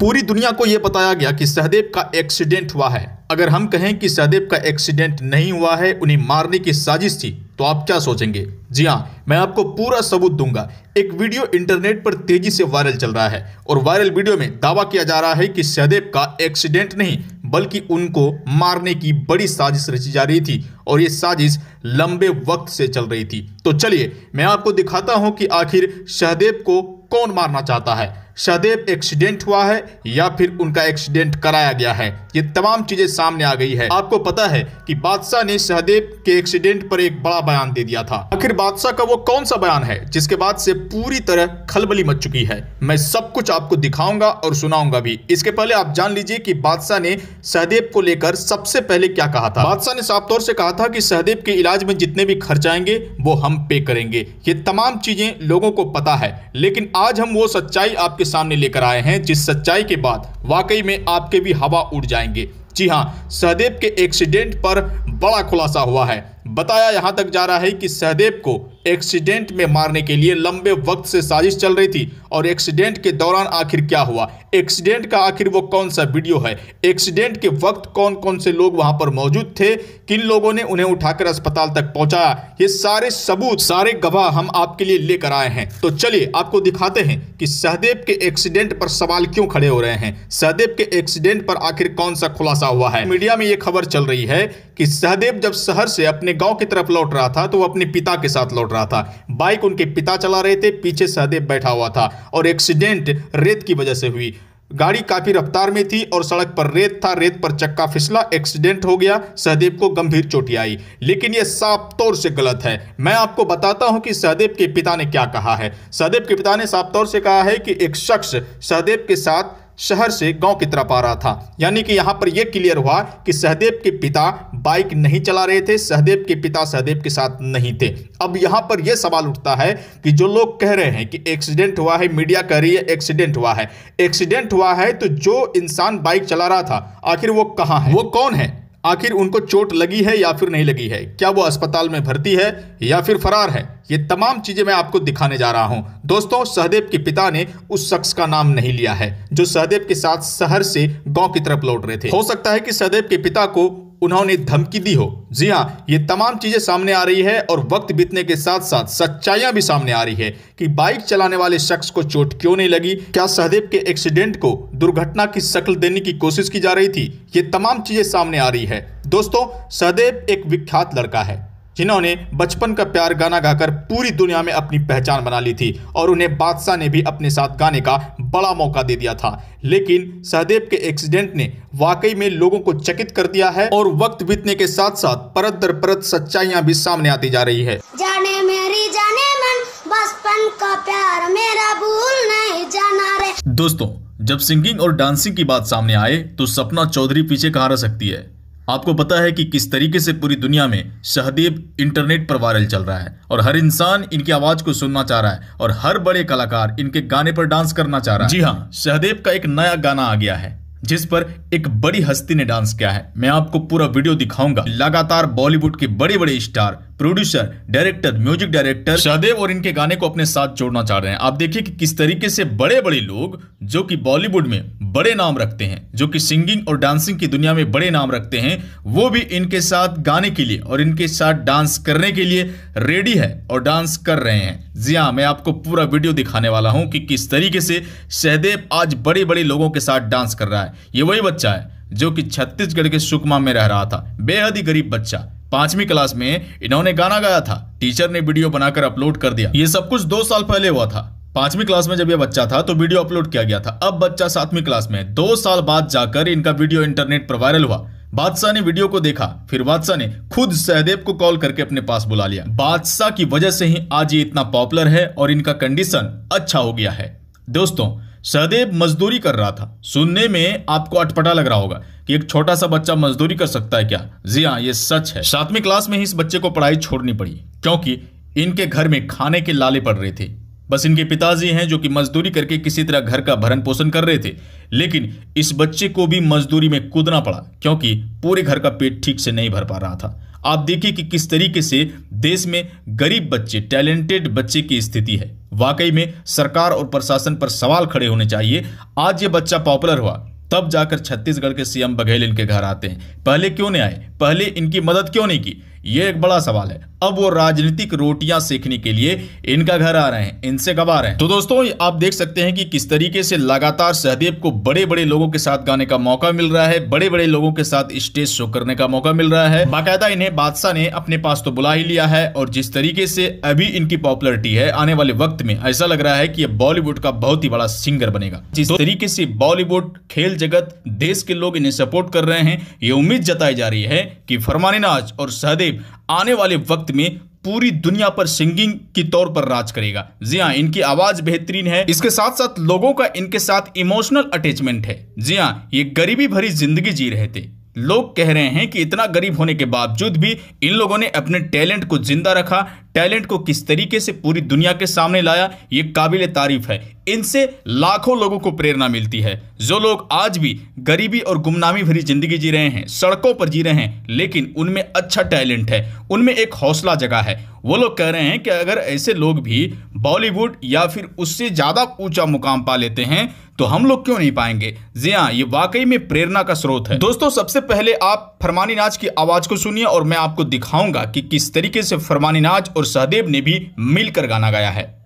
पूरी दुनिया को यह बताया गया कि सहदेव का एक्सीडेंट हुआ है अगर हम कहें कि सहदेव का एक्सीडेंट नहीं हुआ है उन्हें मारने की साजिश थी तो आप क्या सोचेंगे जी हाँ मैं आपको पूरा सबूत दूंगा एक वीडियो इंटरनेट पर तेजी से वायरल चल रहा है और वायरल वीडियो में दावा किया जा रहा है कि सहदेव का एक्सीडेंट नहीं बल्कि उनको मारने की बड़ी साजिश रची जा रही थी और ये साजिश लंबे वक्त से चल रही थी तो चलिए मैं आपको दिखाता हूं कि आखिर सहदेव को कौन मारना चाहता है सदैव एक्सीडेंट हुआ है या फिर उनका एक्सीडेंट कराया गया है ये तमाम चीजें सामने आ गई है आपको पता है कि बादशाह ने सहदेव के एक्सीडेंट पर एक बड़ा बयान दे दिया था आखिर बादशाह का वो कौन सा बयान है जिसके बाद से पूरी तरह खलबली मच चुकी है मैं सब कुछ आपको दिखाऊंगा और सुनाऊंगा भी इसके पहले आप जान लीजिए कि बादशाह ने सहदेव को लेकर सबसे पहले क्या कहा था बादशाह ने साफ तौर से कहा था कि सहदेव के इलाज में जितने भी खर्च आएंगे वो हम पे करेंगे ये तमाम चीजें लोगों को पता है लेकिन आज हम वो सच्चाई आप आपके सामने लेकर आए हैं जिस सच्चाई के बाद वाकई में आपके भी हवा उड़ जाएंगे जी हाँ सहदेव के एक्सीडेंट पर बड़ा खुलासा हुआ है बताया यहाँ तक जा रहा है कि सहदेव को एक्सीडेंट में मारने के लिए लंबे वक्त से साजिश चल रही थी और एक्सीडेंट के दौरान आखिर क्या हुआ एक्सीडेंट का आखिर वो कौन सा वीडियो है एक्सीडेंट के वक्त कौन कौन से लोग वहां पर मौजूद थे किन लोगों ने उन्हें उठाकर अस्पताल तक पहुंचाया ये सारे सबूत सारे गवाह हम आपके लिए लेकर आए हैं तो चलिए आपको दिखाते हैं कि सहदेव के एक्सीडेंट पर सवाल क्यों खड़े हो रहे हैं सहदेव के एक्सीडेंट पर आखिर कौन सा खुलासा हुआ है मीडिया में ये खबर चल रही है कि सहदेव जब शहर से अपने गाँव की तरफ लौट रहा था तो वो अपने पिता के साथ लौट रहा था बाइक उनके पिता चला रहे थे पीछे सहदेव बैठा हुआ था और एक्सीडेंट रेत की वजह से हुई गाड़ी काफी रफ्तार में थी और सड़क पर रेत था रेत पर चक्का फिसला एक्सीडेंट हो गया सहदेव को गंभीर चोटी आई लेकिन यह साफ तौर से गलत है मैं आपको बताता हूं कि सहदेव के पिता ने क्या कहा है सहदेव के पिता ने साफ तौर से कहा है कि एक शख्स सहदेव के साथ शहर से गांव की तरफ आ रहा था यानी कि यहाँ पर यह क्लियर हुआ कि सहदेव के पिता बाइक नहीं चला रहे थे सहदेव के पिता सहदेव के साथ नहीं थे अब यहाँ पर यह सवाल उठता है कि जो लोग कह रहे हैं कि एक्सीडेंट हुआ है मीडिया कह रही है एक्सीडेंट हुआ है एक्सीडेंट हुआ है तो जो इंसान बाइक चला रहा था आखिर वो कहाँ है वो कौन है आखिर उनको चोट लगी है या फिर नहीं लगी है क्या वो अस्पताल में भर्ती है या फिर फरार है ये तमाम चीज़ें मैं आपको दिखाने जा रहा हूं दोस्तों सहदेव के पिता ने उस शख्स का नाम नहीं लिया है जो सहदेव के साथ शहर से गांव की तरफ लौट रहे थे हो सकता है कि सहदेव के पिता को उन्होंने धमकी दी हो जी हाँ ये तमाम चीज़ें सामने आ रही है और वक्त बीतने के साथ साथ सच्चाइयां भी सामने आ रही है कि बाइक चलाने वाले शख्स को चोट क्यों नहीं लगी क्या सहदेव के एक्सीडेंट को दुर्घटना की शक्ल देने की कोशिश की जा रही थी ये तमाम चीज़ें सामने आ रही है दोस्तों सहदेव एक विख्यात लड़का है जिन्होंने बचपन का प्यार गाना गाकर पूरी दुनिया में अपनी पहचान बना ली थी और उन्हें बादशाह ने भी अपने साथ गाने का बड़ा मौका दे दिया था लेकिन सहदेव के एक्सीडेंट ने वाकई में लोगों को चकित कर दिया है और वक्त बीतने के साथ साथ परत दर परत सच्चाइयाँ भी सामने आती जा रही है जाने मेरी जाने मन बचपन का प्यार मेरा भूल नहीं जाना रे दोस्तों जब सिंगिंग और डांसिंग की बात सामने आए तो सपना चौधरी पीछे कहाँ रह सकती है आपको पता है कि किस तरीके से पूरी दुनिया में शहदेव इंटरनेट पर वायरल चल रहा है और हर इंसान इनकी आवाज को सुनना चाह रहा है और हर बड़े कलाकार इनके गाने पर डांस करना चाह रहा है जी हाँ शहदेव का एक नया गाना आ गया है जिस पर एक बड़ी हस्ती ने डांस किया है मैं आपको पूरा वीडियो दिखाऊंगा लगातार बॉलीवुड के बड़े बड़े star producer director music director सदैव और इनके गाने को अपने साथ जोड़ना चाह रहे हैं आप देखिए कि किस तरीके से बड़े बड़े लोग जो कि बॉलीवुड में बड़े नाम रखते हैं जो कि सिंगिंग और डांसिंग की दुनिया में बड़े नाम रखते हैं वो भी इनके साथ गाने के लिए और इनके साथ डांस करने के लिए रेडी है और डांस कर रहे हैं जी हाँ मैं आपको पूरा वीडियो दिखाने वाला हूँ कि किस तरीके से सहदेव आज बड़े बड़े लोगों के साथ डांस कर रहा है ये वही बच्चा है जो कि छत्तीसगढ़ के सुकमा में रह रहा था बेहद ही गरीब बच्चा पांचवी क्लास में इन्होंने गाना गाया था टीचर ने वीडियो बनाकर अपलोड कर दिया ये सब कुछ दो साल पहले हुआ था पांचवी क्लास में जब ये बच्चा था तो वीडियो अपलोड किया गया था अब बच्चा सातवीं क्लास में दो साल बाद जाकर इनका वीडियो इंटरनेट पर वायरल हुआ बादशाह ने वीडियो को देखा फिर बादशाह ने खुद सहदेव को कॉल करके अपने पास बुला लिया बादशाह की वजह से ही आज ये इतना पॉपुलर है और इनका कंडीशन अच्छा हो गया है दोस्तों सहदेव मजदूरी कर रहा था सुनने में आपको अटपटा लग रहा होगा कि एक छोटा सा बच्चा मजदूरी कर सकता है क्या जी हाँ ये सच है सातवीं क्लास में ही इस बच्चे को पढ़ाई छोड़नी पड़ी क्योंकि इनके घर में खाने के लाले पड़ रहे थे बस इनके पिताजी हैं जो कि मजदूरी करके किसी तरह घर का भरण पोषण कर रहे थे लेकिन इस बच्चे को भी मजदूरी में कूदना पड़ा क्योंकि पूरे घर का पेट ठीक से नहीं भर पा रहा था आप देखिए कि किस तरीके से देश में गरीब बच्चे टैलेंटेड बच्चे की स्थिति है वाकई में सरकार और प्रशासन पर सवाल खड़े होने चाहिए आज ये बच्चा पॉपुलर हुआ तब जाकर छत्तीसगढ़ के सीएम बघेल इनके घर आते हैं पहले क्यों नहीं आए पहले इनकी मदद क्यों नहीं की ये एक बड़ा सवाल है अब वो राजनीतिक रोटियां सीखने के लिए इनका घर आ रहे हैं इनसे गवा रहे हैं तो दोस्तों आप देख सकते हैं कि किस तरीके से लगातार सहदेव को बड़े बड़े लोगों के साथ गाने का मौका मिल रहा है बड़े बड़े लोगों के साथ स्टेज शो करने का मौका मिल रहा है बाकायदा इन्हें बादशाह ने अपने पास तो बुला ही लिया है और जिस तरीके से अभी इनकी पॉपुलरिटी है आने वाले वक्त में ऐसा लग रहा है कि बॉलीवुड का बहुत ही बड़ा सिंगर बनेगा जिस तरीके से बॉलीवुड खेल जगत देश के लोग इन्हें सपोर्ट कर रहे हैं ये उम्मीद जताई जा रही है कि फरमानी और सहदेव करीब आने वाले वक्त में पूरी दुनिया पर सिंगिंग की तौर पर राज करेगा जी हाँ इनकी आवाज बेहतरीन है इसके साथ साथ लोगों का इनके साथ इमोशनल अटैचमेंट है जी हाँ ये गरीबी भरी जिंदगी जी रहे थे लोग कह रहे हैं कि इतना गरीब होने के बावजूद भी इन लोगों ने अपने टैलेंट को जिंदा रखा टैलेंट को किस तरीके से पूरी दुनिया के सामने लाया ये काबिल तारीफ है इनसे लाखों लोगों को प्रेरणा मिलती है जो लोग आज भी गरीबी और गुमनामी भरी जिंदगी जी रहे हैं सड़कों पर जी रहे हैं लेकिन उनमें अच्छा टैलेंट है उनमें एक हौसला जगह है वो लोग कह रहे हैं कि अगर ऐसे लोग भी बॉलीवुड या फिर उससे ज़्यादा ऊंचा मुकाम पा लेते हैं तो हम लोग क्यों नहीं पाएंगे जी हाँ ये वाकई में प्रेरणा का स्रोत है दोस्तों सबसे पहले आप फरमानी नाज की आवाज को सुनिए और मैं आपको दिखाऊंगा कि किस तरीके से फरमानी नाज और सहदेव ने भी मिलकर गाना गाया है